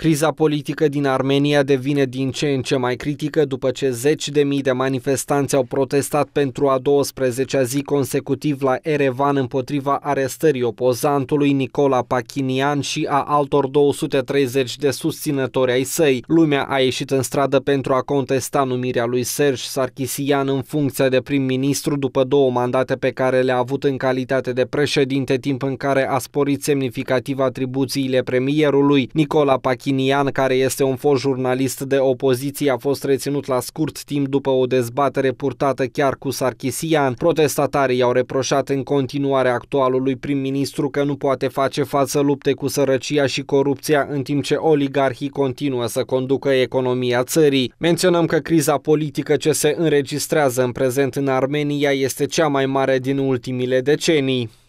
Criza politică din Armenia devine din ce în ce mai critică după ce zeci de mii de manifestanți au protestat pentru a 12-a zi consecutiv la Erevan împotriva arestării opozantului Nicola Pachinian și a altor 230 de susținători ai săi. Lumea a ieșit în stradă pentru a contesta numirea lui Serge Sarkisian în funcția de prim-ministru după două mandate pe care le-a avut în calitate de președinte, timp în care a sporit semnificativ atribuțiile premierului Nicola Pachinian Chinian, care este un fost jurnalist de opoziție, a fost reținut la scurt timp după o dezbatere purtată chiar cu Sarkisian. Protestatarii au reproșat în continuare actualului prim-ministru că nu poate face față lupte cu sărăcia și corupția în timp ce oligarhii continuă să conducă economia țării. Menționăm că criza politică ce se înregistrează în prezent în Armenia este cea mai mare din ultimile decenii.